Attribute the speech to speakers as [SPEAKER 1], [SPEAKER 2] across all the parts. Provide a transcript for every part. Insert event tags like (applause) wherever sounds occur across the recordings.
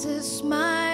[SPEAKER 1] Jesus, my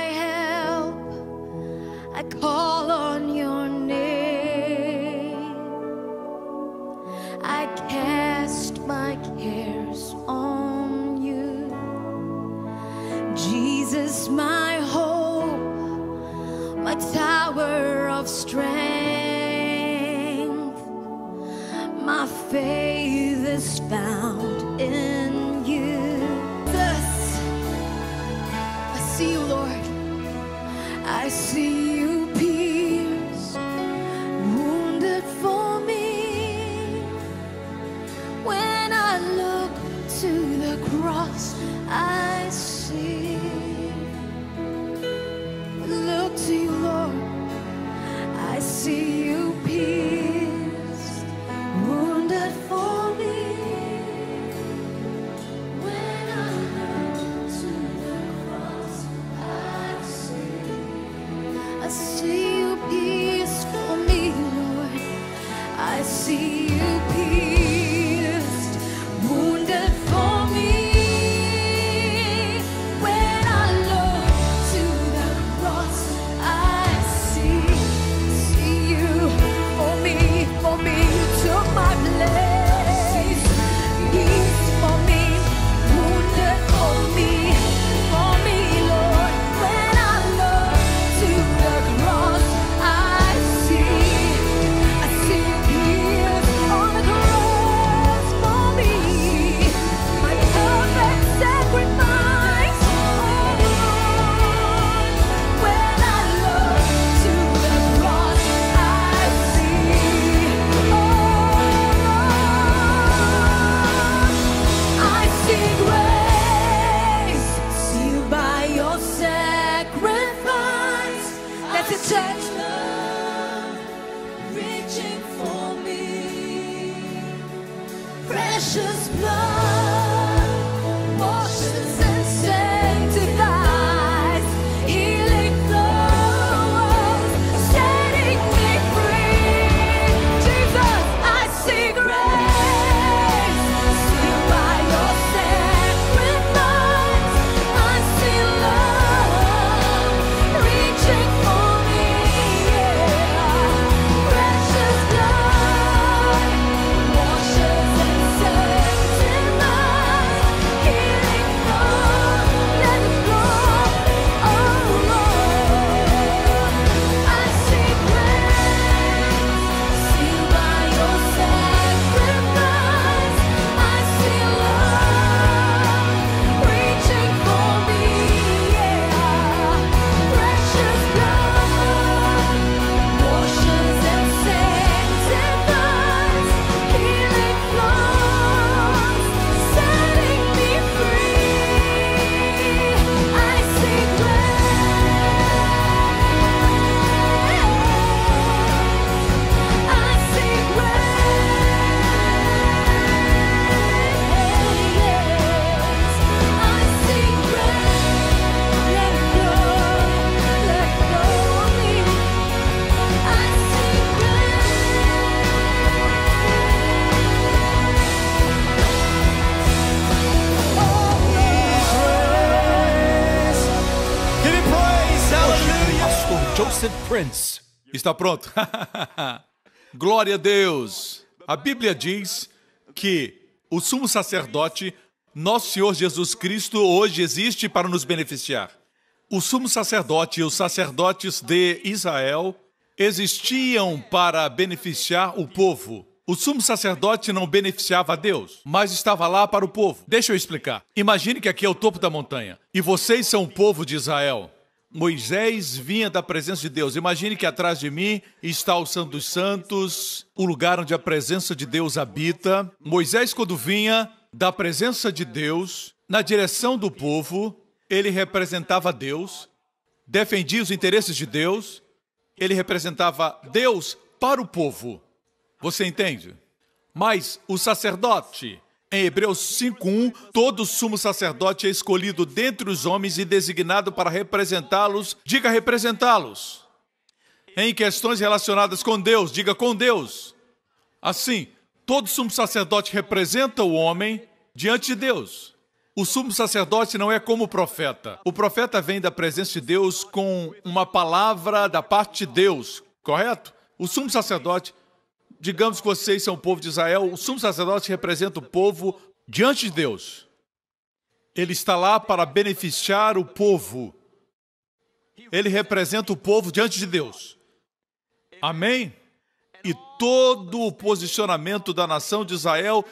[SPEAKER 2] Está pronto? (laughs) Glória a Deus! A Bíblia diz que o sumo sacerdote, nosso Senhor Jesus Cristo, hoje existe para nos beneficiar. O sumo sacerdote e os sacerdotes de Israel existiam para beneficiar o povo. O sumo sacerdote não beneficiava a Deus, mas estava lá para o povo. Deixa eu explicar. Imagine que aqui é o topo da montanha e vocês são o povo de Israel. Moisés vinha da presença de Deus. Imagine que atrás de mim está o Santo dos Santos, o lugar onde a presença de Deus habita. Moisés, quando vinha da presença de Deus na direção do povo, ele representava Deus, defendia os interesses de Deus, ele representava Deus para o povo. Você entende? Mas o sacerdote em Hebreus 5:1, todo sumo sacerdote é escolhido dentre os homens e designado para representá-los. Diga representá-los. Em questões relacionadas com Deus, diga com Deus. Assim, todo sumo sacerdote representa o homem diante de Deus. O sumo sacerdote não é como o profeta. O profeta vem da presença de Deus com uma palavra da parte de Deus, correto? O sumo sacerdote digamos que vocês são o povo de Israel, o sumo sacerdote representa o povo diante de Deus. Ele está lá para beneficiar o povo. Ele representa o povo diante de Deus. Amém? E todo o posicionamento da nação de Israel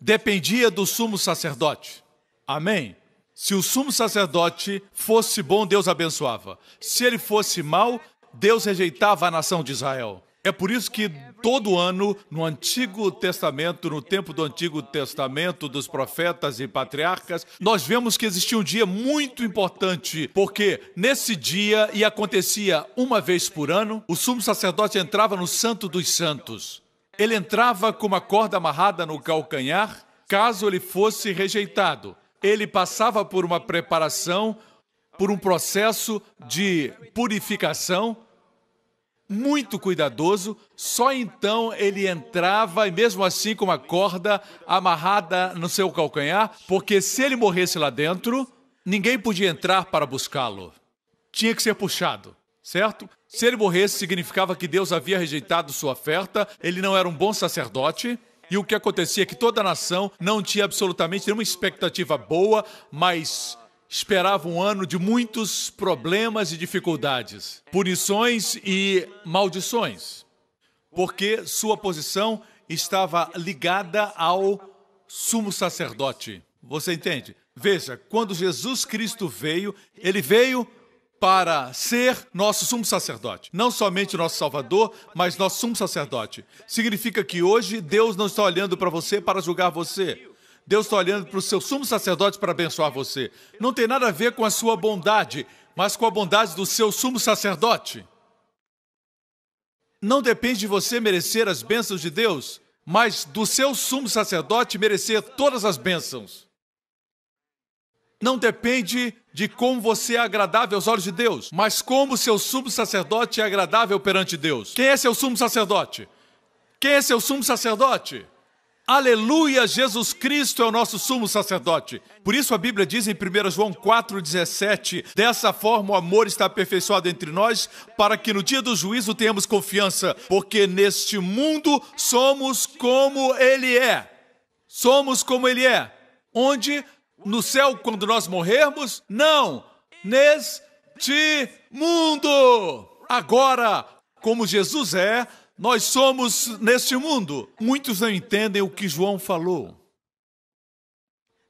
[SPEAKER 2] dependia do sumo sacerdote. Amém? Se o sumo sacerdote fosse bom, Deus abençoava. Se ele fosse mal, Deus rejeitava a nação de Israel. É por isso que todo ano no Antigo Testamento, no tempo do Antigo Testamento, dos profetas e patriarcas, nós vemos que existia um dia muito importante, porque nesse dia, e acontecia uma vez por ano, o sumo sacerdote entrava no Santo dos Santos. Ele entrava com uma corda amarrada no calcanhar, caso ele fosse rejeitado. Ele passava por uma preparação, por um processo de purificação muito cuidadoso, só então ele entrava, e mesmo assim com uma corda amarrada no seu calcanhar, porque se ele morresse lá dentro, ninguém podia entrar para buscá-lo. Tinha que ser puxado, certo? Se ele morresse, significava que Deus havia rejeitado sua oferta, ele não era um bom sacerdote. E o que acontecia é que toda a nação não tinha absolutamente nenhuma expectativa boa, mas esperava um ano de muitos problemas e dificuldades, punições e maldições, porque sua posição estava ligada ao sumo sacerdote. Você entende? Veja, quando Jesus Cristo veio, ele veio para ser nosso sumo sacerdote. Não somente nosso Salvador, mas nosso sumo sacerdote. Significa que hoje Deus não está olhando para você para julgar você. Deus está olhando para o seu sumo sacerdote para abençoar você. Não tem nada a ver com a sua bondade, mas com a bondade do seu sumo sacerdote. Não depende de você merecer as bênçãos de Deus, mas do seu sumo sacerdote merecer todas as bênçãos. Não depende de como você é agradável aos olhos de Deus, mas como seu sumo sacerdote é agradável perante Deus. Quem é seu sumo sacerdote? Quem é seu sumo sacerdote? Aleluia, Jesus Cristo é o nosso sumo sacerdote. Por isso a Bíblia diz em 1 João 4,17: Dessa forma o amor está aperfeiçoado entre nós, para que no dia do juízo tenhamos confiança, porque neste mundo somos como Ele é. Somos como Ele é. Onde? No céu, quando nós morrermos? Não! Neste mundo! Agora, como Jesus é, nós somos neste mundo. Muitos não entendem o que João falou.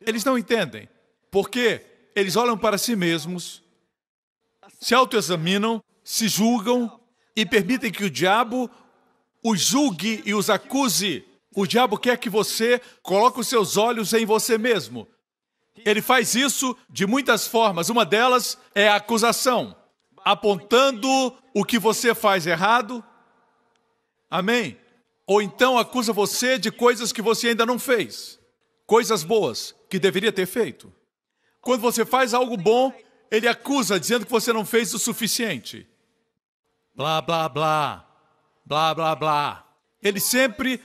[SPEAKER 2] Eles não entendem, porque eles olham para si mesmos, se autoexaminam, se julgam e permitem que o diabo os julgue e os acuse. O diabo quer que você coloque os seus olhos em você mesmo. Ele faz isso de muitas formas. Uma delas é a acusação, apontando o que você faz errado, Amém? Ou então acusa você de coisas que você ainda não fez, coisas boas que deveria ter feito. Quando você faz algo bom, ele acusa, dizendo que você não fez o suficiente. Blá, blá, blá. Blá, blá, blá. Ele sempre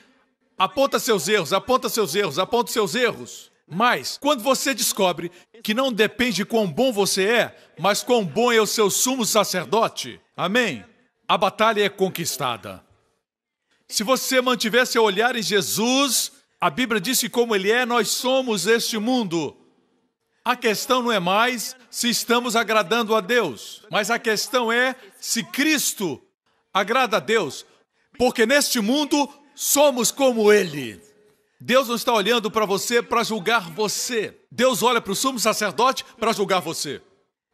[SPEAKER 2] aponta seus erros, aponta seus erros, aponta seus erros. Mas, quando você descobre que não depende de quão bom você é, mas quão bom é o seu sumo sacerdote, amém? A batalha é conquistada. Se você mantiver seu olhar em Jesus, a Bíblia diz que, como Ele é, nós somos este mundo. A questão não é mais se estamos agradando a Deus, mas a questão é se Cristo agrada a Deus, porque neste mundo somos como Ele. Deus não está olhando para você para julgar você. Deus olha para o sumo sacerdote para julgar você.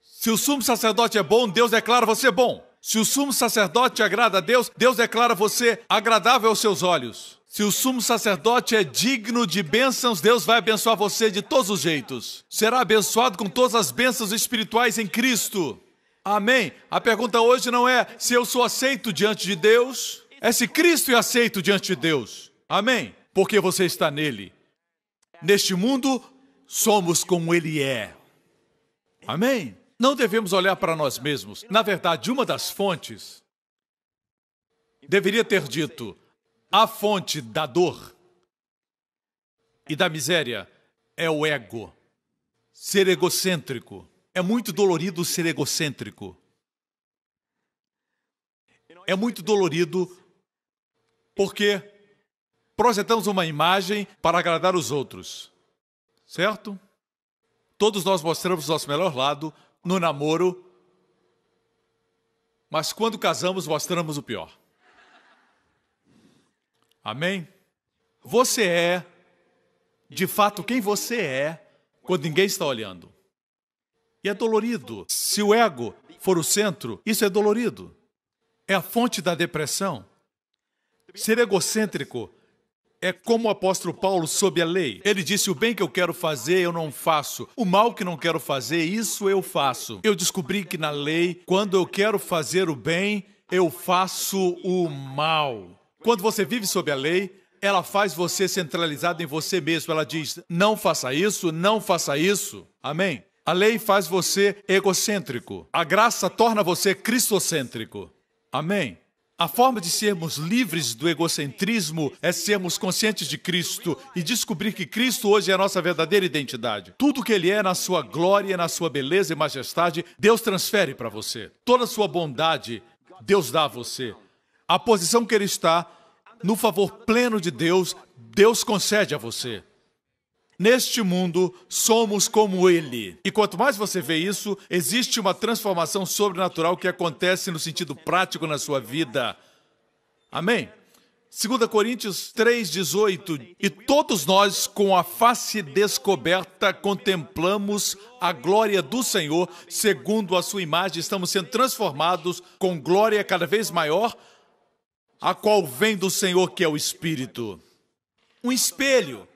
[SPEAKER 2] Se o sumo sacerdote é bom, Deus declara você bom. Se o sumo sacerdote agrada a Deus, Deus declara você agradável aos seus olhos. Se o sumo sacerdote é digno de bênçãos, Deus vai abençoar você de todos os jeitos. Será abençoado com todas as bênçãos espirituais em Cristo. Amém? A pergunta hoje não é se eu sou aceito diante de Deus, é se Cristo é aceito diante de Deus. Amém? Porque você está nele. Neste mundo, somos como ele é. Amém? Não devemos olhar para nós mesmos. Na verdade, uma das fontes deveria ter dito: a fonte da dor e da miséria é o ego. Ser egocêntrico. É muito dolorido ser egocêntrico. É muito dolorido porque projetamos uma imagem para agradar os outros. Certo? Todos nós mostramos nosso melhor lado no namoro, mas quando casamos mostramos o pior. Amém? Você é, de fato, quem você é quando ninguém está olhando. E é dolorido. Se o ego for o centro, isso é dolorido. É a fonte da depressão. Ser egocêntrico é como o apóstolo Paulo sob a lei. Ele disse: O bem que eu quero fazer, eu não faço. O mal que não quero fazer, isso eu faço. Eu descobri que na lei, quando eu quero fazer o bem, eu faço o mal. Quando você vive sob a lei, ela faz você centralizado em você mesmo. Ela diz: Não faça isso, não faça isso. Amém? A lei faz você egocêntrico. A graça torna você cristocêntrico. Amém? A forma de sermos livres do egocentrismo é sermos conscientes de Cristo e descobrir que Cristo hoje é a nossa verdadeira identidade. Tudo que Ele é na sua glória, na sua beleza e majestade, Deus transfere para você. Toda a sua bondade, Deus dá a você. A posição que Ele está, no favor pleno de Deus, Deus concede a você. Neste mundo, somos como ele. E quanto mais você vê isso, existe uma transformação sobrenatural que acontece no sentido prático na sua vida. Amém? 2 Coríntios 3,18 E todos nós, com a face descoberta, contemplamos a glória do Senhor, segundo a sua imagem, estamos sendo transformados com glória cada vez maior, a qual vem do Senhor, que é o Espírito. Um espelho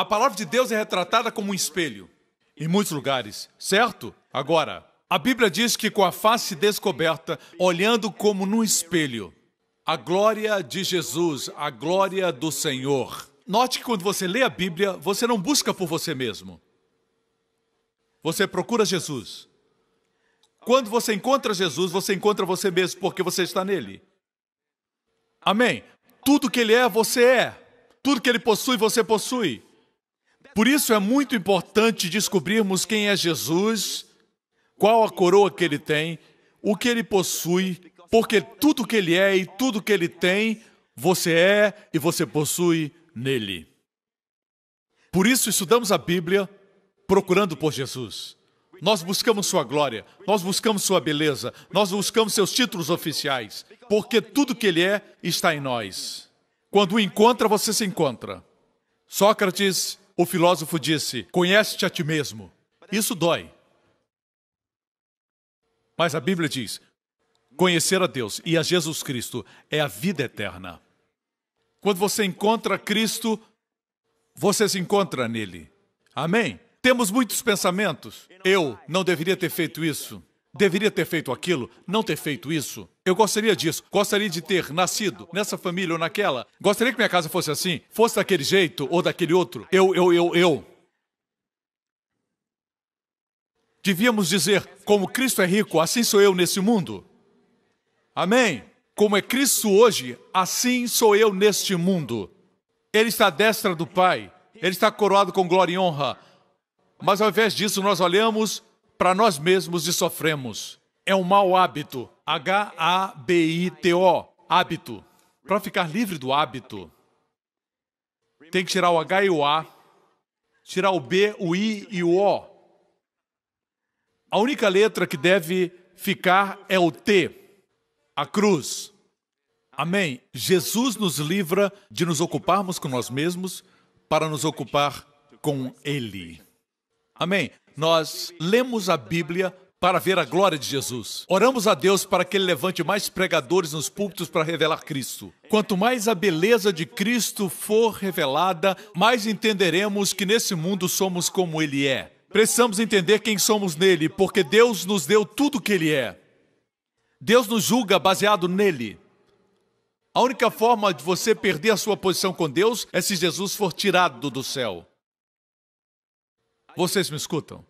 [SPEAKER 2] a palavra de Deus é retratada como um espelho, em muitos lugares, certo? Agora, a Bíblia diz que com a face descoberta, olhando como num espelho, a glória de Jesus, a glória do Senhor. Note que quando você lê a Bíblia, você não busca por você mesmo. Você procura Jesus. Quando você encontra Jesus, você encontra você mesmo, porque você está nele. Amém? Tudo que ele é, você é. Tudo que ele possui, você possui. Por isso é muito importante descobrirmos quem é Jesus, qual a coroa que ele tem, o que ele possui, porque tudo que ele é e tudo que ele tem, você é e você possui nele. Por isso estudamos a Bíblia procurando por Jesus. Nós buscamos sua glória, nós buscamos sua beleza, nós buscamos seus títulos oficiais, porque tudo que ele é está em nós. Quando o encontra, você se encontra. Sócrates o filósofo disse: Conhece-te a ti mesmo. Isso dói. Mas a Bíblia diz: Conhecer a Deus e a Jesus Cristo é a vida eterna. Quando você encontra Cristo, você se encontra nele. Amém? Temos muitos pensamentos. Eu não deveria ter feito isso. Deveria ter feito aquilo, não ter feito isso. Eu gostaria disso. Gostaria de ter nascido nessa família ou naquela. Gostaria que minha casa fosse assim, fosse daquele jeito ou daquele outro. Eu, eu, eu, eu. Devíamos dizer, como Cristo é rico, assim sou eu nesse mundo. Amém? Como é Cristo hoje, assim sou eu neste mundo. Ele está à destra do Pai, ele está coroado com glória e honra. Mas ao invés disso, nós olhamos para nós mesmos e sofremos é um mau hábito. H-A-B-I-T-O. Hábito. Para ficar livre do hábito, tem que tirar o H e o A, tirar o B, o I e o O. A única letra que deve ficar é o T, a cruz. Amém. Jesus nos livra de nos ocuparmos com nós mesmos para nos ocupar com Ele. Amém. Nós lemos a Bíblia para ver a glória de Jesus. Oramos a Deus para que Ele levante mais pregadores nos púlpitos para revelar Cristo. Quanto mais a beleza de Cristo for revelada, mais entenderemos que nesse mundo somos como Ele é. Precisamos entender quem somos nele, porque Deus nos deu tudo o que Ele é. Deus nos julga baseado nele. A única forma de você perder a sua posição com Deus é se Jesus for tirado do céu. Vocês me escutam?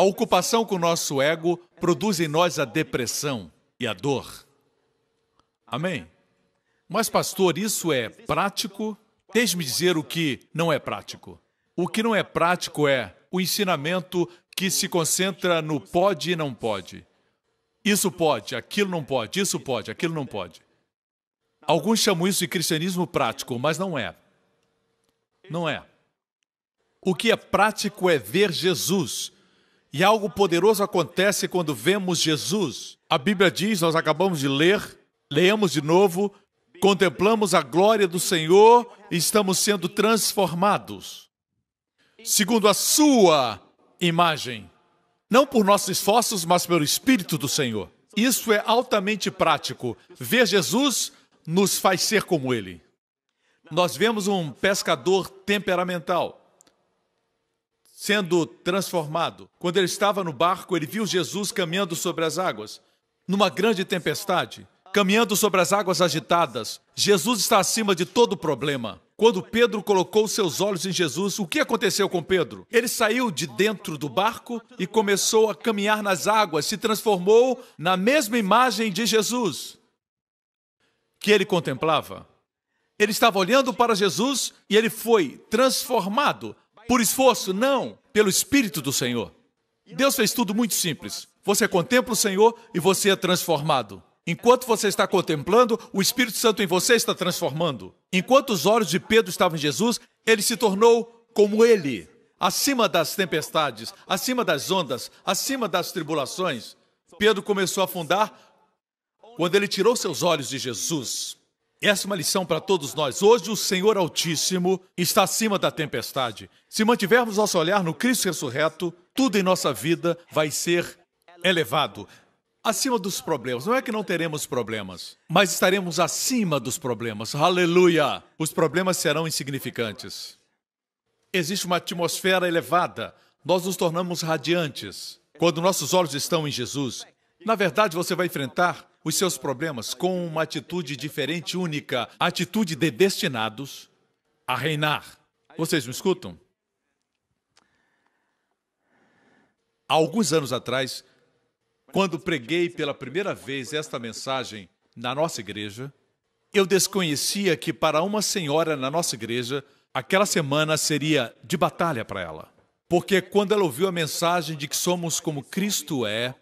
[SPEAKER 2] A ocupação com o nosso ego produz em nós a depressão e a dor. Amém? Mas, pastor, isso é prático? Deixe-me dizer o que não é prático. O que não é prático é o ensinamento que se concentra no pode e não pode. Isso pode, aquilo não pode, isso pode, aquilo não pode. Alguns chamam isso de cristianismo prático, mas não é. Não é. O que é prático é ver Jesus e algo poderoso acontece quando vemos Jesus. A Bíblia diz, nós acabamos de ler, leemos de novo, contemplamos a glória do Senhor e estamos sendo transformados segundo a sua imagem, não por nossos esforços, mas pelo espírito do Senhor. Isso é altamente prático. Ver Jesus nos faz ser como ele. Nós vemos um pescador temperamental sendo transformado. Quando ele estava no barco, ele viu Jesus caminhando sobre as águas, numa grande tempestade, caminhando sobre as águas agitadas. Jesus está acima de todo problema. Quando Pedro colocou seus olhos em Jesus, o que aconteceu com Pedro? Ele saiu de dentro do barco e começou a caminhar nas águas, se transformou na mesma imagem de Jesus que ele contemplava. Ele estava olhando para Jesus e ele foi transformado por esforço? Não, pelo Espírito do Senhor. Deus fez tudo muito simples. Você contempla o Senhor e você é transformado. Enquanto você está contemplando, o Espírito Santo em você está transformando. Enquanto os olhos de Pedro estavam em Jesus, ele se tornou como ele, acima das tempestades, acima das ondas, acima das tribulações. Pedro começou a afundar quando ele tirou seus olhos de Jesus. Essa é uma lição para todos nós. Hoje o Senhor Altíssimo está acima da tempestade. Se mantivermos nosso olhar no Cristo ressurreto, tudo em nossa vida vai ser elevado, acima dos problemas. Não é que não teremos problemas, mas estaremos acima dos problemas. Aleluia! Os problemas serão insignificantes. Existe uma atmosfera elevada. Nós nos tornamos radiantes. Quando nossos olhos estão em Jesus, na verdade você vai enfrentar os seus problemas com uma atitude diferente, única, atitude de destinados a reinar. Vocês me escutam? Há alguns anos atrás, quando preguei pela primeira vez esta mensagem na nossa igreja, eu desconhecia que para uma senhora na nossa igreja, aquela semana seria de batalha para ela. Porque quando ela ouviu a mensagem de que somos como Cristo é,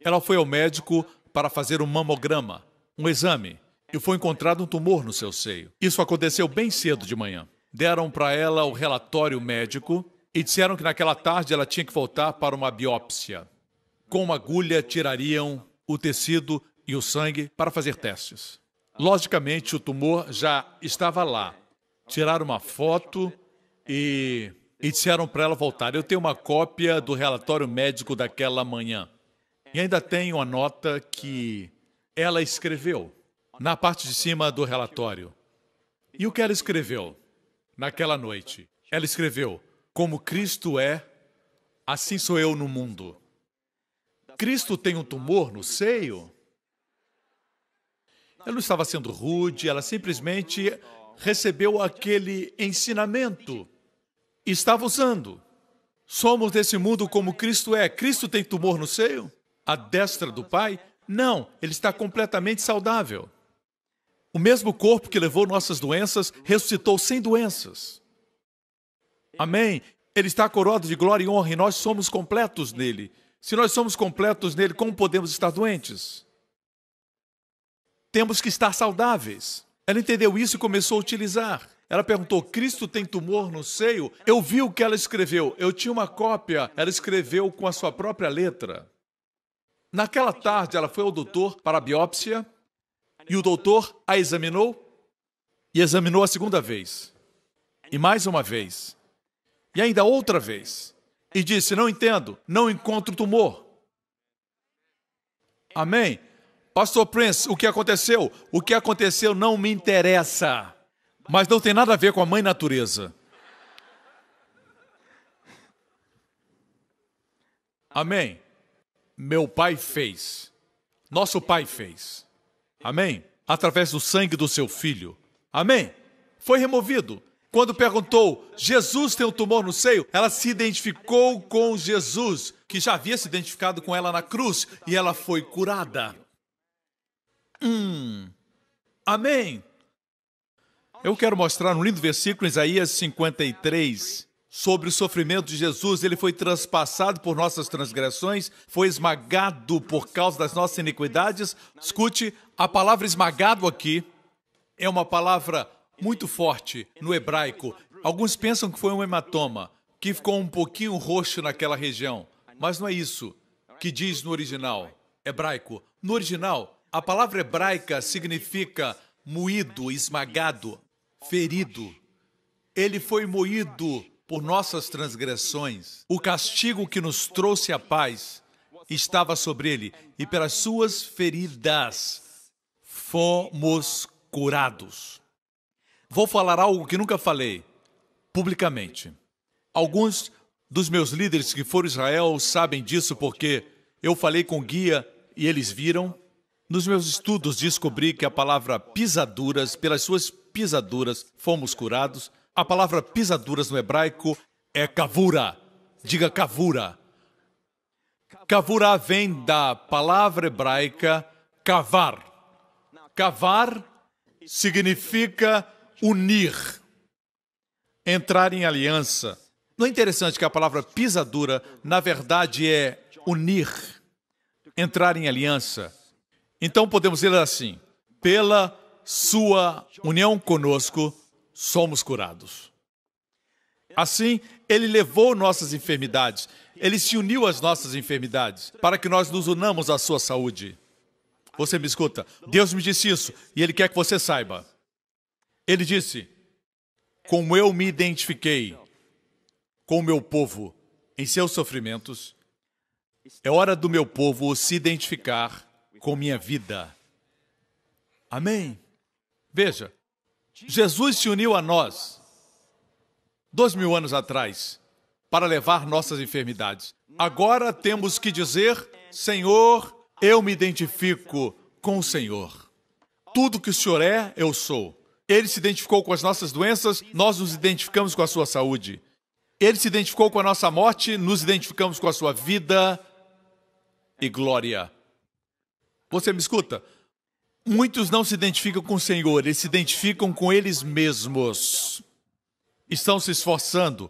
[SPEAKER 2] ela foi ao médico para fazer um mamograma, um exame, e foi encontrado um tumor no seu seio. Isso aconteceu bem cedo de manhã. Deram para ela o relatório médico e disseram que naquela tarde ela tinha que voltar para uma biópsia. Com uma agulha tirariam o tecido e o sangue para fazer testes. Logicamente, o tumor já estava lá. Tiraram uma foto e, e disseram para ela voltar. Eu tenho uma cópia do relatório médico daquela manhã. E ainda tem uma nota que ela escreveu na parte de cima do relatório. E o que ela escreveu naquela noite? Ela escreveu: Como Cristo é, assim sou eu no mundo. Cristo tem um tumor no seio. Ela não estava sendo rude, ela simplesmente recebeu aquele ensinamento e estava usando. Somos desse mundo como Cristo é. Cristo tem tumor no seio? à destra do Pai? Não, ele está completamente saudável. O mesmo corpo que levou nossas doenças ressuscitou sem doenças. Amém? Ele está coroado de glória e honra e nós somos completos nele. Se nós somos completos nele, como podemos estar doentes? Temos que estar saudáveis. Ela entendeu isso e começou a utilizar. Ela perguntou: Cristo tem tumor no seio? Eu vi o que ela escreveu. Eu tinha uma cópia. Ela escreveu com a sua própria letra. Naquela tarde, ela foi ao doutor para a biópsia e o doutor a examinou e examinou a segunda vez, e mais uma vez, e ainda outra vez, e disse: Não entendo, não encontro tumor. Amém? Pastor Prince, o que aconteceu? O que aconteceu não me interessa, mas não tem nada a ver com a mãe natureza. Amém? meu Pai fez, nosso Pai fez. Amém? Através do sangue do seu filho. Amém? Foi removido. Quando perguntou, Jesus tem um tumor no seio, ela se identificou com Jesus, que já havia se identificado com ela na cruz, e ela foi curada. Hum. Amém. Eu quero mostrar um lindo versículo, Isaías 53 sobre o sofrimento de Jesus, ele foi transpassado por nossas transgressões, foi esmagado por causa das nossas iniquidades. Escute, a palavra esmagado aqui é uma palavra muito forte no hebraico. Alguns pensam que foi um hematoma, que ficou um pouquinho roxo naquela região, mas não é isso que diz no original hebraico. No original, a palavra hebraica significa moído, esmagado, ferido. Ele foi moído por nossas transgressões. O castigo que nos trouxe a paz estava sobre ele, e pelas suas feridas fomos curados. Vou falar algo que nunca falei publicamente. Alguns dos meus líderes que foram Israel sabem disso porque eu falei com o guia e eles viram. Nos meus estudos descobri que a palavra pisaduras, pelas suas pisaduras fomos curados, a palavra pisaduras no hebraico é kavura. Diga kavura. Kavura vem da palavra hebraica cavar. Cavar significa unir, entrar em aliança. Não é interessante que a palavra pisadura, na verdade, é unir, entrar em aliança. Então podemos dizer assim: pela sua união conosco, somos curados. Assim, ele levou nossas enfermidades, ele se uniu às nossas enfermidades, para que nós nos unamos à sua saúde. Você me escuta? Deus me disse isso e ele quer que você saiba. Ele disse: Como eu me identifiquei com o meu povo em seus sofrimentos, é hora do meu povo se identificar com minha vida. Amém? Veja, Jesus se uniu a nós dois mil anos atrás para levar nossas enfermidades. Agora temos que dizer: Senhor, eu me identifico com o Senhor. Tudo que o Senhor é, eu sou. Ele se identificou com as nossas doenças, nós nos identificamos com a sua saúde. Ele se identificou com a nossa morte, nos identificamos com a sua vida e glória. Você me escuta? Muitos não se identificam com o Senhor, eles se identificam com eles mesmos. Estão se esforçando,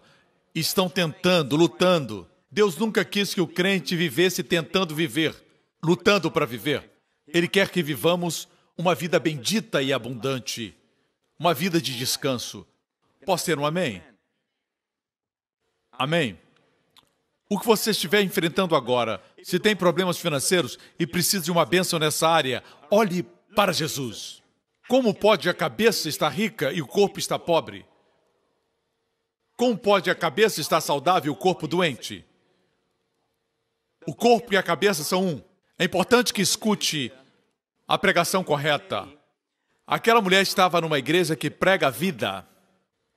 [SPEAKER 2] estão tentando, lutando. Deus nunca quis que o crente vivesse tentando viver, lutando para viver. Ele quer que vivamos uma vida bendita e abundante, uma vida de descanso. Posso ter um amém? Amém? O que você estiver enfrentando agora, se tem problemas financeiros e precisa de uma bênção nessa área, olhe para Jesus. Como pode a cabeça estar rica e o corpo estar pobre? Como pode a cabeça estar saudável e o corpo doente? O corpo e a cabeça são um. É importante que escute a pregação correta. Aquela mulher estava numa igreja que prega a vida.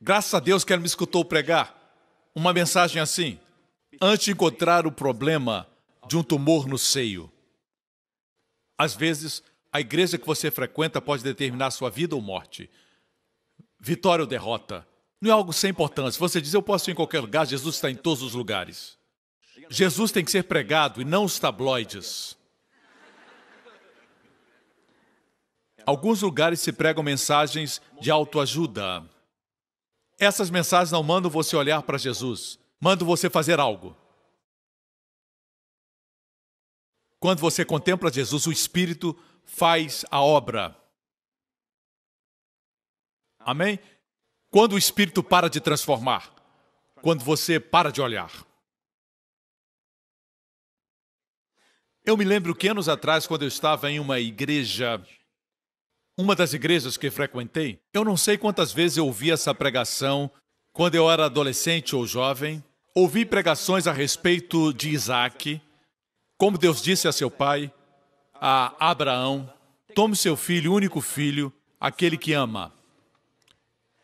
[SPEAKER 2] Graças a Deus que ela me escutou pregar uma mensagem assim. Antes de encontrar o problema de um tumor no seio. Às vezes, a igreja que você frequenta pode determinar sua vida ou morte. Vitória ou derrota. Não é algo sem importância. Você diz, eu posso ir em qualquer lugar, Jesus está em todos os lugares. Jesus tem que ser pregado e não os tabloides. Alguns lugares se pregam mensagens de autoajuda. Essas mensagens não mandam você olhar para Jesus, mandam você fazer algo. Quando você contempla Jesus, o Espírito faz a obra. Amém? Quando o Espírito para de transformar, quando você para de olhar. Eu me lembro que anos atrás, quando eu estava em uma igreja, uma das igrejas que frequentei, eu não sei quantas vezes eu ouvi essa pregação quando eu era adolescente ou jovem. Ouvi pregações a respeito de Isaac, como Deus disse a seu pai, a Abraão: Tome seu filho, único filho, aquele que ama,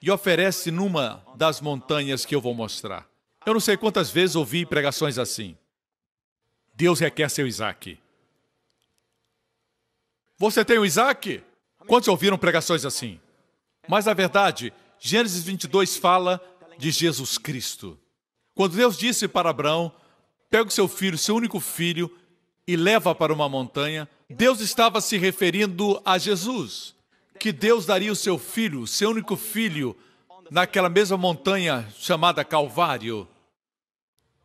[SPEAKER 2] e oferece numa das montanhas que eu vou mostrar. Eu não sei quantas vezes ouvi pregações assim. Deus requer seu Isaac. Você tem o Isaac? Quantos ouviram pregações assim? Mas, na verdade, Gênesis 22 fala de Jesus Cristo. Quando Deus disse para Abraão: Pega o seu filho, seu único filho, e leva para uma montanha, Deus estava se referindo a Jesus, que Deus daria o seu filho, seu único filho, naquela mesma montanha chamada Calvário,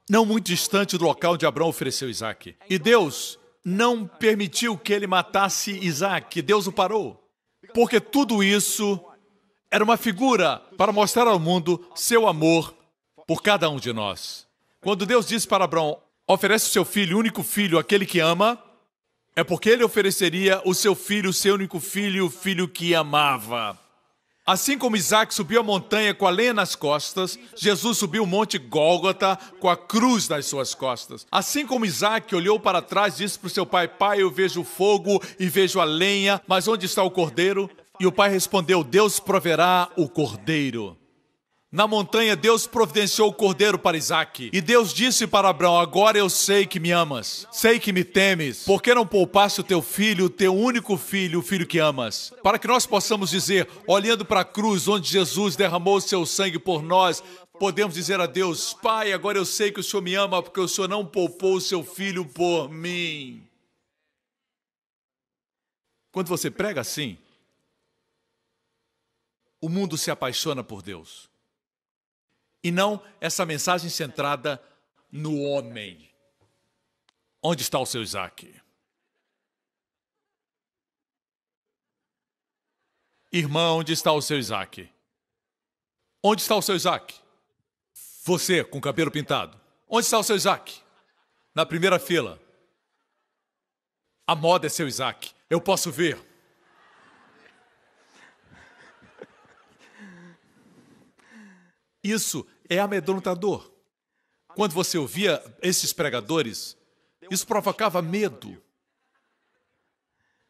[SPEAKER 2] não muito distante do local onde Abraão ofereceu Isaac. E Deus não permitiu que ele matasse Isaac, Deus o parou, porque tudo isso era uma figura para mostrar ao mundo seu amor por cada um de nós. Quando Deus disse para Abraão: oferece o seu filho, o único filho, aquele que ama, é porque ele ofereceria o seu filho, o seu único filho, o filho que amava. Assim como Isaac subiu a montanha com a lenha nas costas, Jesus subiu o monte Gólgota com a cruz nas suas costas. Assim como Isaac olhou para trás e disse para o seu pai: Pai, eu vejo fogo e vejo a lenha, mas onde está o cordeiro? E o pai respondeu: Deus proverá o cordeiro. Na montanha, Deus providenciou o cordeiro para Isaac. E Deus disse para Abraão: Agora eu sei que me amas, sei que me temes. Por que não poupaste o teu filho, o teu único filho, o filho que amas? Para que nós possamos dizer, olhando para a cruz, onde Jesus derramou o seu sangue por nós, podemos dizer a Deus: Pai, agora eu sei que o Senhor me ama, porque o Senhor não poupou o seu filho por mim. Quando você prega assim, o mundo se apaixona por Deus e não essa mensagem centrada no homem. Onde está o seu Isaac? Irmão, onde está o seu Isaac? Onde está o seu Isaac? Você com cabelo pintado. Onde está o seu Isaac? Na primeira fila. A moda é seu Isaac. Eu posso ver. Isso é amedrontador. Quando você ouvia esses pregadores, isso provocava medo.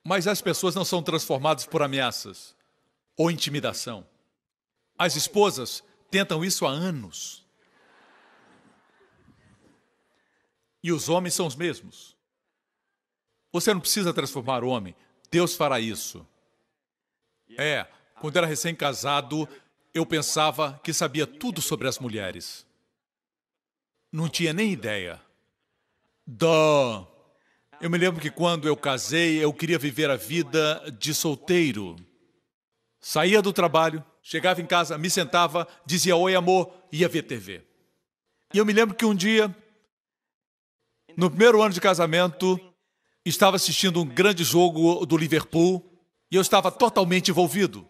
[SPEAKER 2] Mas as pessoas não são transformadas por ameaças ou intimidação. As esposas tentam isso há anos. E os homens são os mesmos. Você não precisa transformar o homem, Deus fará isso. É, quando era recém-casado, eu pensava que sabia tudo sobre as mulheres. Não tinha nem ideia. Dó! Eu me lembro que quando eu casei, eu queria viver a vida de solteiro. Saía do trabalho, chegava em casa, me sentava, dizia oi amor, ia ver TV. E eu me lembro que um dia, no primeiro ano de casamento, estava assistindo um grande jogo do Liverpool e eu estava totalmente envolvido.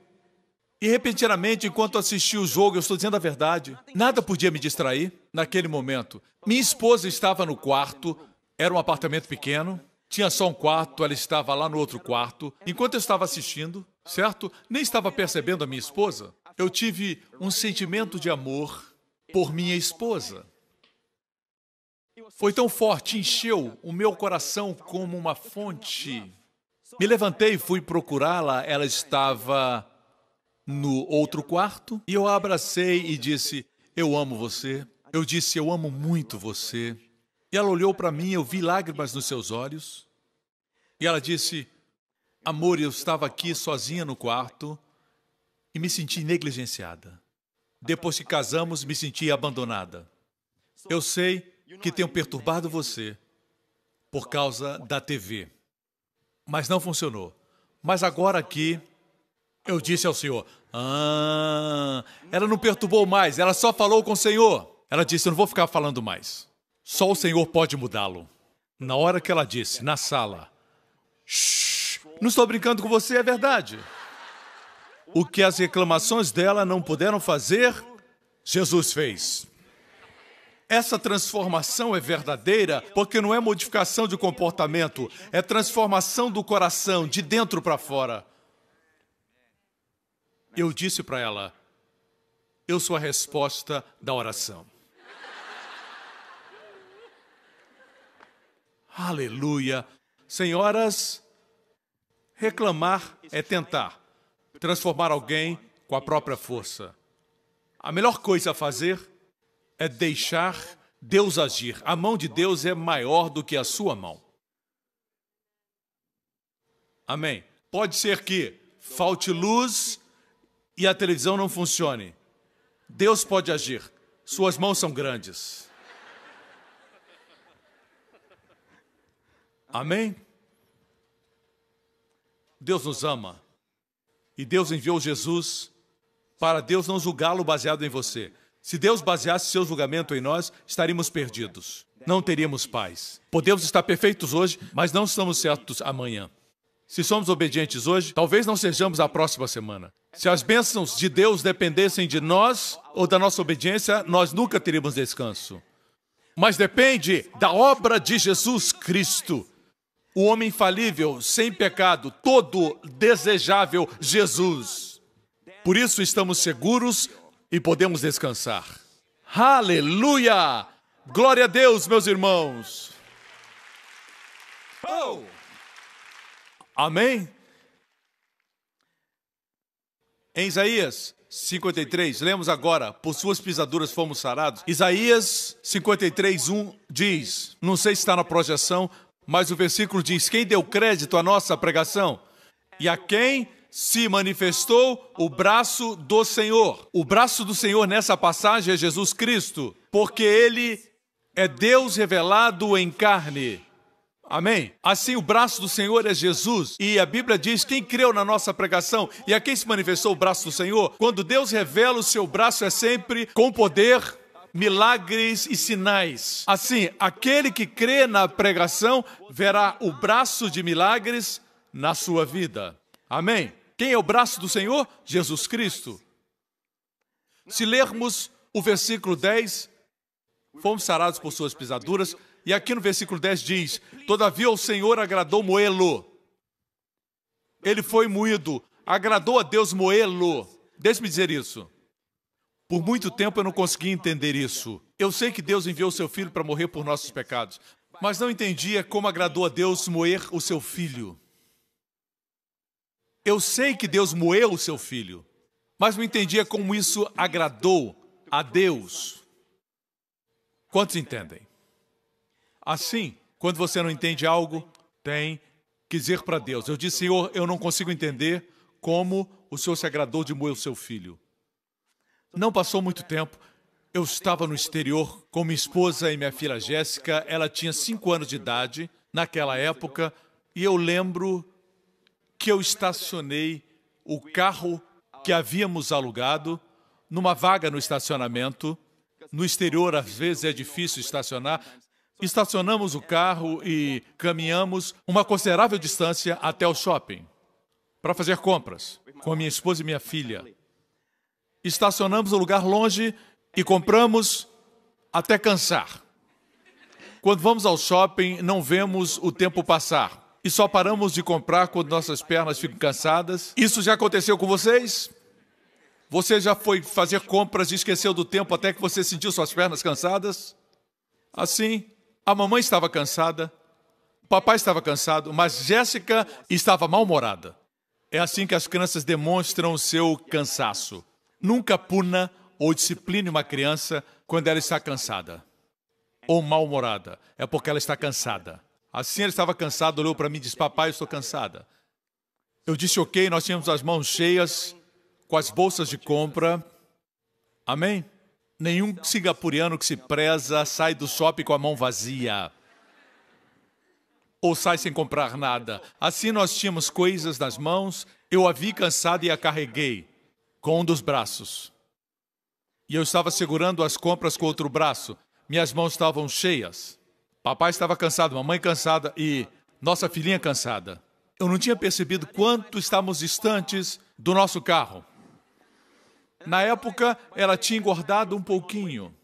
[SPEAKER 2] E repentinamente, enquanto assistia o jogo, eu estou dizendo a verdade, nada podia me distrair naquele momento. Minha esposa estava no quarto, era um apartamento pequeno, tinha só um quarto, ela estava lá no outro quarto. Enquanto eu estava assistindo, certo? Nem estava percebendo a minha esposa. Eu tive um sentimento de amor por minha esposa. Foi tão forte, encheu o meu coração como uma fonte. Me levantei e fui procurá-la. Ela estava no outro quarto e eu a abracei e disse: Eu amo você. Eu disse: Eu amo muito você. E ela olhou para mim, eu vi lágrimas nos seus olhos. E ela disse: Amor, eu estava aqui sozinha no quarto e me senti negligenciada. Depois que casamos, me senti abandonada. Eu sei que tenho perturbado você por causa da TV, mas não funcionou. Mas agora aqui, eu disse ao senhor: ah, ela não perturbou mais, ela só falou com o Senhor. Ela disse: Eu não vou ficar falando mais. Só o Senhor pode mudá-lo. Na hora que ela disse, na sala: Shh, não estou brincando com você, é verdade. O que as reclamações dela não puderam fazer, Jesus fez. Essa transformação é verdadeira porque não é modificação de comportamento, é transformação do coração, de dentro para fora. Eu disse para ela: Eu sou a resposta da oração. Aleluia. Senhoras, reclamar é tentar transformar alguém com a própria força. A melhor coisa a fazer é deixar Deus agir. A mão de Deus é maior do que a sua mão. Amém. Pode ser que falte luz e a televisão não funcione. Deus pode agir. Suas mãos são grandes. Amém? Deus nos ama. E Deus enviou Jesus para Deus não julgá-lo baseado em você. Se Deus baseasse seu julgamento em nós, estaríamos perdidos. Não teríamos paz. Podemos estar perfeitos hoje, mas não estamos certos amanhã. Se somos obedientes hoje, talvez não sejamos a próxima semana. Se as bênçãos de Deus dependessem de nós ou da nossa obediência, nós nunca teríamos descanso. Mas depende da obra de Jesus Cristo, o homem falível, sem pecado, todo desejável Jesus. Por isso estamos seguros e podemos descansar. Aleluia! Glória a Deus, meus irmãos! Oh! Amém? Em Isaías 53, lemos agora, por suas pisaduras fomos sarados. Isaías 53, 1 diz, não sei se está na projeção, mas o versículo diz: Quem deu crédito à nossa pregação? E a quem se manifestou o braço do Senhor. O braço do Senhor nessa passagem é Jesus Cristo, porque ele é Deus revelado em carne. Amém? Assim, o braço do Senhor é Jesus. E a Bíblia diz: quem creu na nossa pregação e a quem se manifestou o braço do Senhor, quando Deus revela o seu braço, é sempre com poder, milagres e sinais. Assim, aquele que crê na pregação verá o braço de milagres na sua vida. Amém? Quem é o braço do Senhor? Jesus Cristo. Se lermos o versículo 10, fomos sarados por suas pisaduras e aqui no versículo 10 diz: Todavia o Senhor agradou Moelo. Ele foi moído. Agradou a Deus Moelo. Deixe-me dizer isso. Por muito tempo eu não consegui entender isso. Eu sei que Deus enviou seu filho para morrer por nossos pecados, mas não entendia como agradou a Deus moer o seu filho. Eu sei que Deus moeu o seu filho, mas não entendia como isso agradou a Deus. Quantos entendem? Assim, quando você não entende algo, tem que dizer para Deus: Eu disse, Senhor, eu não consigo entender como o Senhor se agradou de moer o seu filho. Não passou muito tempo, eu estava no exterior com minha esposa e minha filha Jéssica, ela tinha cinco anos de idade naquela época, e eu lembro que eu estacionei o carro que havíamos alugado numa vaga no estacionamento. No exterior, às vezes é difícil estacionar, Estacionamos o carro e caminhamos uma considerável distância até o shopping para fazer compras com minha esposa e minha filha. Estacionamos um lugar longe e compramos até cansar. Quando vamos ao shopping, não vemos o tempo passar e só paramos de comprar quando nossas pernas ficam cansadas. Isso já aconteceu com vocês? Você já foi fazer compras e esqueceu do tempo até que você sentiu suas pernas cansadas? Assim, a mamãe estava cansada, o papai estava cansado, mas Jéssica estava mal-humorada. É assim que as crianças demonstram o seu cansaço. Nunca puna ou discipline uma criança quando ela está cansada ou mal-humorada. É porque ela está cansada. Assim ela estava cansada, olhou para mim e disse: Papai, eu estou cansada. Eu disse: Ok, nós tínhamos as mãos cheias, com as bolsas de compra. Amém? Nenhum singapuriano que se preza sai do shopping com a mão vazia. Ou sai sem comprar nada. Assim nós tínhamos coisas nas mãos, eu a vi cansada e a carreguei com um dos braços. E eu estava segurando as compras com outro braço. Minhas mãos estavam cheias. Papai estava cansado, mamãe cansada e nossa filhinha cansada. Eu não tinha percebido quanto estávamos distantes do nosso carro. Na época, ela tinha engordado um pouquinho.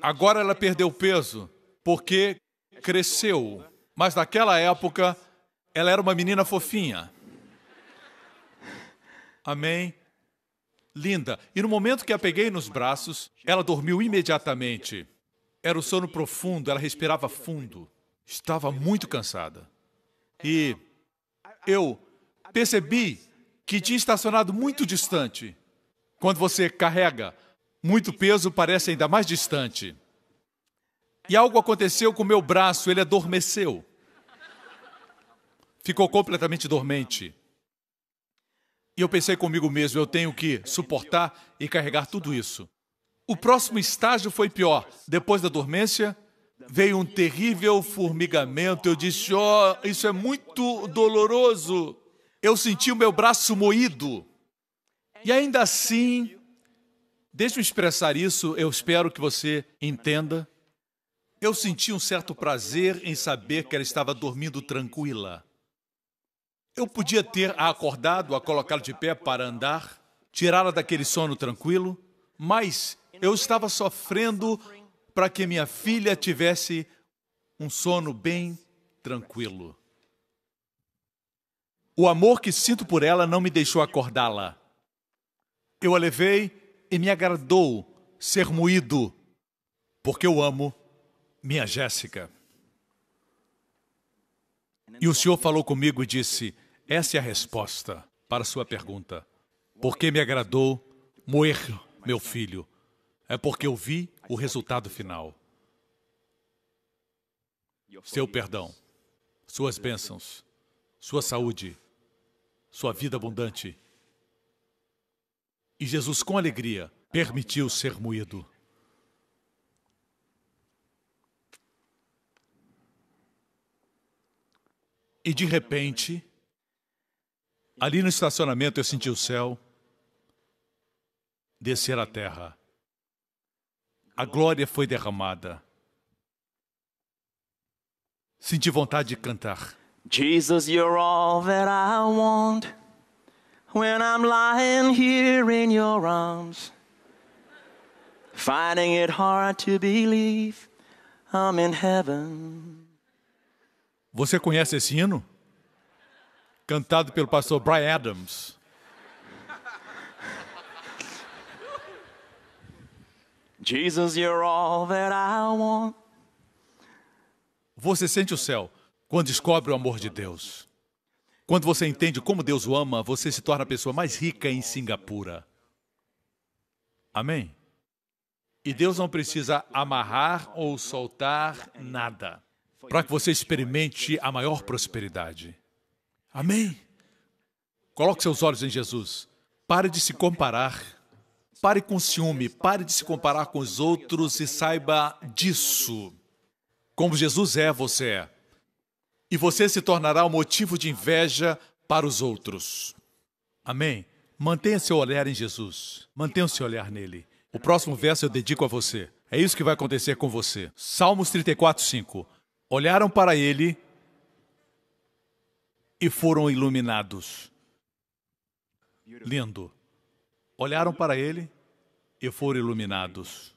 [SPEAKER 2] Agora ela perdeu peso, porque cresceu. Mas naquela época, ela era uma menina fofinha. Amém? Linda. E no momento que a peguei nos braços, ela dormiu imediatamente. Era o sono profundo, ela respirava fundo. Estava muito cansada. E eu percebi que tinha estacionado muito distante. Quando você carrega muito peso, parece ainda mais distante. E algo aconteceu com o meu braço, ele adormeceu. Ficou completamente dormente. E eu pensei comigo mesmo, eu tenho que suportar e carregar tudo isso. O próximo estágio foi pior. Depois da dormência, veio um terrível formigamento. Eu disse: "Ó, oh, isso é muito doloroso" eu senti o meu braço moído. E ainda assim, deixe-me expressar isso, eu espero que você entenda. Eu senti um certo prazer em saber que ela estava dormindo tranquila. Eu podia ter a acordado, a colocá-la de pé para andar, tirá-la daquele sono tranquilo, mas eu estava sofrendo para que minha filha tivesse um sono bem tranquilo. O amor que sinto por ela não me deixou acordá-la. Eu a levei e me agradou ser moído, porque eu amo minha Jéssica. E o Senhor falou comigo e disse: Essa é a resposta para a sua pergunta. Porque me agradou moer meu filho? É porque eu vi o resultado final. Seu perdão, suas bênçãos, sua saúde, sua vida abundante. E Jesus, com alegria, permitiu ser moído. E de repente, ali no estacionamento eu senti o céu descer à terra. A glória foi derramada. Senti vontade de cantar. Jesus, you're all that I want when I'm lying here in your arms,
[SPEAKER 1] finding it hard to believe I'm in heaven.
[SPEAKER 2] Você conhece esse hino? Cantado pelo pastor Brian Adams. Jesus, you're all that I want. Você sente o céu. Quando descobre o amor de Deus, quando você entende como Deus o ama, você se torna a pessoa mais rica em Singapura. Amém? E Deus não precisa amarrar ou soltar nada para que você experimente a maior prosperidade. Amém? Coloque seus olhos em Jesus. Pare de se comparar. Pare com ciúme, pare de se comparar com os outros e saiba disso. Como Jesus é, você é e você se tornará o motivo de inveja para os outros. Amém? Mantenha seu olhar em Jesus. Mantenha o seu olhar nele. O próximo verso eu dedico a você. É isso que vai acontecer com você. Salmos 34, 5. Olharam para ele e foram iluminados. Lindo. Olharam para ele e foram iluminados.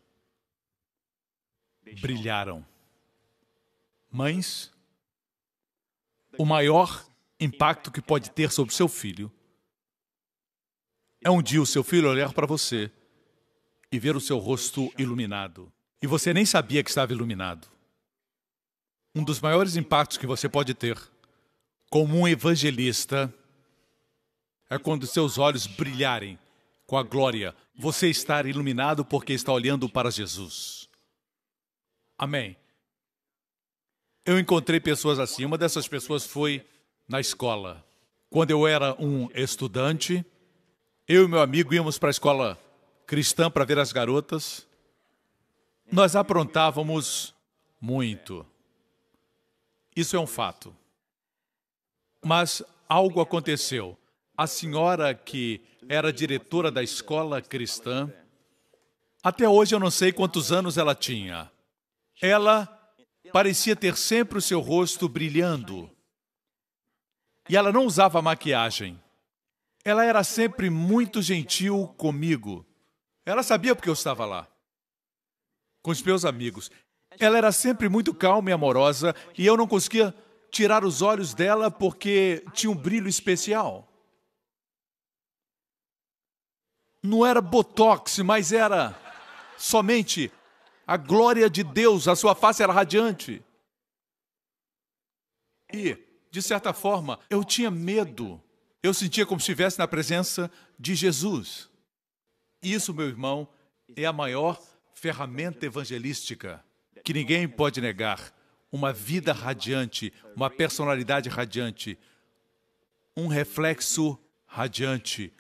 [SPEAKER 2] Brilharam. Mães, o maior impacto que pode ter sobre seu filho é um dia o seu filho olhar para você e ver o seu rosto iluminado. E você nem sabia que estava iluminado. Um dos maiores impactos que você pode ter como um evangelista é quando seus olhos brilharem com a glória, você estar iluminado porque está olhando para Jesus. Amém. Eu encontrei pessoas assim. Uma dessas pessoas foi na escola. Quando eu era um estudante, eu e meu amigo íamos para a escola cristã para ver as garotas. Nós aprontávamos muito. Isso é um fato. Mas algo aconteceu. A senhora que era diretora da escola cristã, até hoje eu não sei quantos anos ela tinha. Ela parecia ter sempre o seu rosto brilhando. E ela não usava maquiagem. Ela era sempre muito gentil comigo. Ela sabia porque eu estava lá. Com os meus amigos. Ela era sempre muito calma e amorosa, e eu não conseguia tirar os olhos dela porque tinha um brilho especial. Não era botox, mas era somente a glória de Deus, a sua face era radiante. E, de certa forma, eu tinha medo. Eu sentia como se estivesse na presença de Jesus. Isso, meu irmão, é a maior ferramenta evangelística que ninguém pode negar. Uma vida radiante, uma personalidade radiante, um reflexo radiante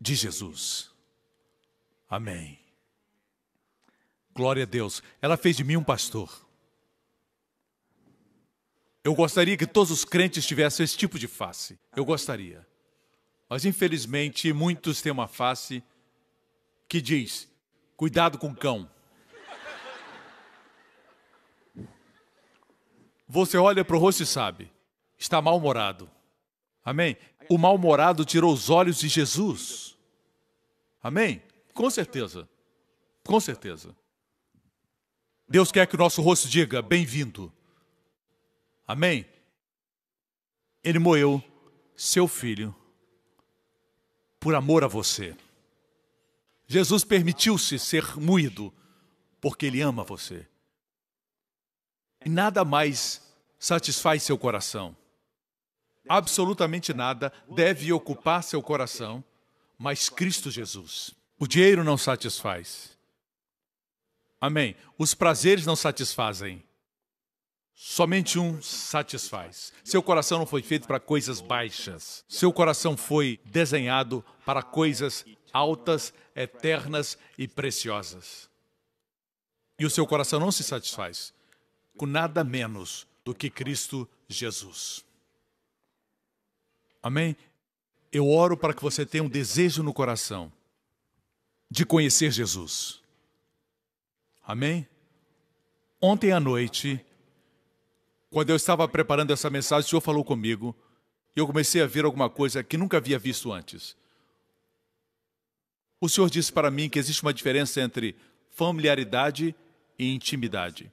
[SPEAKER 2] de Jesus. Amém. Glória a Deus. Ela fez de mim um pastor. Eu gostaria que todos os crentes tivessem esse tipo de face. Eu gostaria. Mas infelizmente muitos têm uma face que diz: cuidado com o cão. Você olha para o rosto e sabe, está mal-humorado. Amém? O mal-humorado tirou os olhos de Jesus. Amém? Com certeza. Com certeza. Deus quer que o nosso rosto diga: Bem-vindo. Amém? Ele moeu seu filho por amor a você. Jesus permitiu-se ser moído porque ele ama você. E nada mais satisfaz seu coração. Absolutamente nada deve ocupar seu coração, mas Cristo Jesus. O dinheiro não satisfaz. Amém. Os prazeres não satisfazem. Somente um satisfaz. Seu coração não foi feito para coisas baixas. Seu coração foi desenhado para coisas altas, eternas e preciosas. E o seu coração não se satisfaz com nada menos do que Cristo Jesus. Amém? Eu oro para que você tenha um desejo no coração de conhecer Jesus Amém? Ontem à noite, quando eu estava preparando essa mensagem, o Senhor falou comigo e eu comecei a ver alguma coisa que nunca havia visto antes. O Senhor disse para mim que existe uma diferença entre familiaridade e intimidade.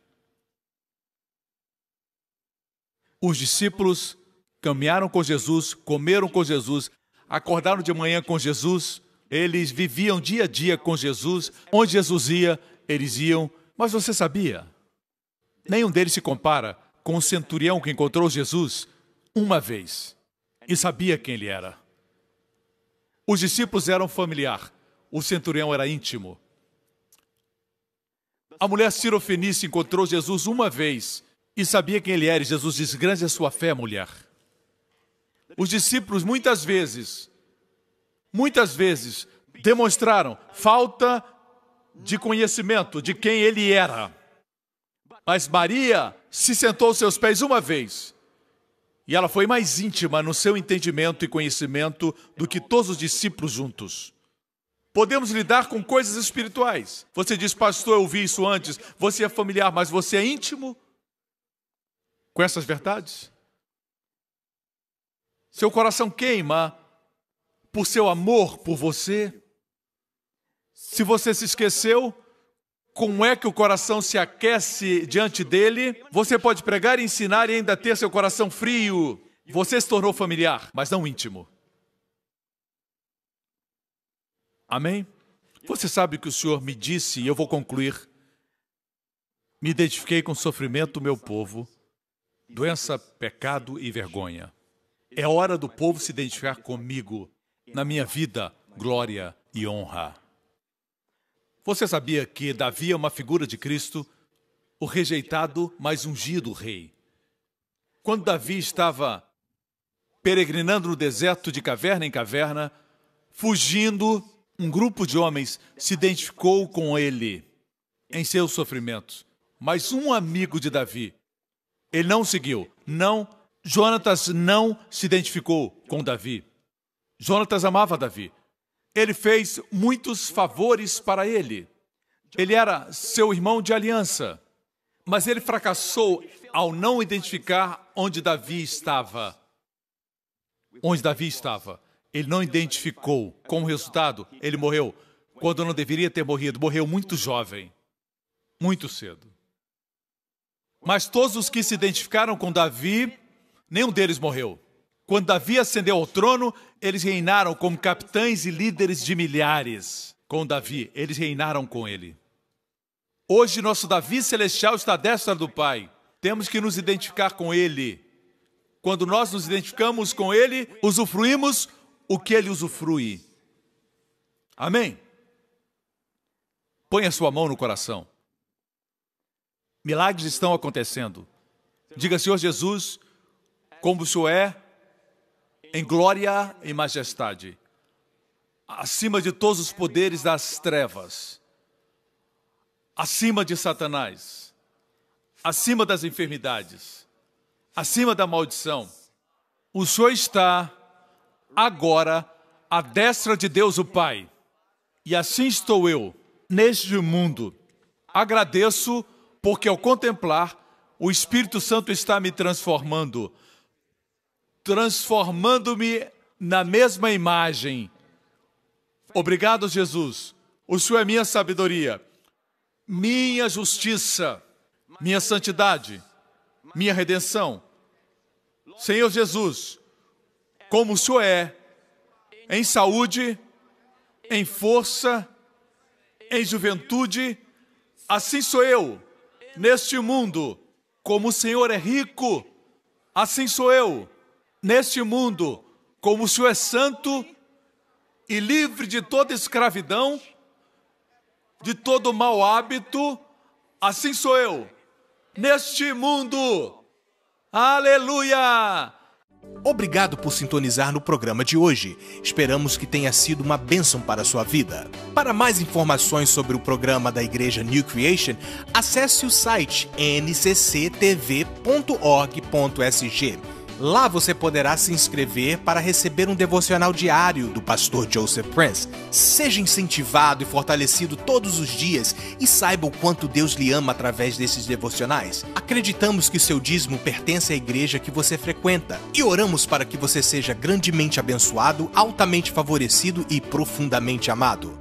[SPEAKER 2] Os discípulos caminharam com Jesus, comeram com Jesus, acordaram de manhã com Jesus, eles viviam dia a dia com Jesus, onde Jesus ia, eles iam, mas você sabia? Nenhum deles se compara com o centurião que encontrou Jesus uma vez e sabia quem ele era. Os discípulos eram familiar, o centurião era íntimo. A mulher sirofenice encontrou Jesus uma vez e sabia quem ele era, e Jesus diz: Grande é sua fé, mulher. Os discípulos muitas vezes, muitas vezes, demonstraram falta de conhecimento de quem ele era. Mas Maria se sentou aos seus pés uma vez. E ela foi mais íntima no seu entendimento e conhecimento do que todos os discípulos juntos. Podemos lidar com coisas espirituais. Você diz, pastor, eu vi isso antes. Você é familiar, mas você é íntimo com essas verdades? Seu coração queima por seu amor por você? Se você se esqueceu, como é que o coração se aquece diante dele? Você pode pregar, ensinar e ainda ter seu coração frio. Você se tornou familiar, mas não íntimo. Amém? Você sabe que o Senhor me disse, e eu vou concluir. Me identifiquei com o sofrimento do meu povo, doença, pecado e vergonha. É hora do povo se identificar comigo, na minha vida, glória e honra. Você sabia que Davi é uma figura de Cristo, o rejeitado, mas ungido rei? Quando Davi estava peregrinando no deserto de caverna em caverna, fugindo, um grupo de homens se identificou com ele em seu sofrimento. Mas um amigo de Davi, ele não seguiu, não, Jonatas não se identificou com Davi. Jonatas amava Davi, ele fez muitos favores para ele. Ele era seu irmão de aliança, mas ele fracassou ao não identificar onde Davi estava. Onde Davi estava. Ele não identificou. Como resultado, ele morreu quando não deveria ter morrido. Morreu muito jovem, muito cedo. Mas todos os que se identificaram com Davi, nenhum deles morreu. Quando Davi ascendeu ao trono, eles reinaram como capitães e líderes de milhares. Com Davi, eles reinaram com ele. Hoje, nosso Davi celestial está à destra do Pai. Temos que nos identificar com ele. Quando nós nos identificamos com ele, usufruímos o que ele usufrui. Amém? Põe a sua mão no coração. Milagres estão acontecendo. Diga, Senhor Jesus, como o Senhor é, em glória e majestade, acima de todos os poderes das trevas, acima de Satanás, acima das enfermidades, acima da maldição. O Senhor está agora à destra de Deus o Pai. E assim estou eu neste mundo. Agradeço porque ao contemplar, o Espírito Santo está me transformando transformando-me na mesma imagem. Obrigado, Jesus. O Senhor é minha sabedoria, minha justiça, minha santidade, minha redenção. Senhor Jesus, como o Senhor é, em saúde, em força, em juventude, assim sou eu, neste mundo. Como o Senhor é rico, assim sou eu, neste mundo, como o Senhor é santo e livre de toda escravidão, de todo mau hábito, assim sou eu, neste mundo. Aleluia! Obrigado por sintonizar no programa de hoje. Esperamos que tenha sido uma bênção para a sua vida. Para mais informações sobre o programa da Igreja New Creation, acesse o site ncctv.org.sg Lá você poderá se inscrever para receber um devocional diário do pastor Joseph Prince. Seja incentivado e fortalecido todos os dias e saiba o quanto Deus lhe ama através desses devocionais. Acreditamos que o seu dízimo pertence à igreja que você frequenta e oramos para que você seja grandemente abençoado, altamente favorecido e profundamente amado.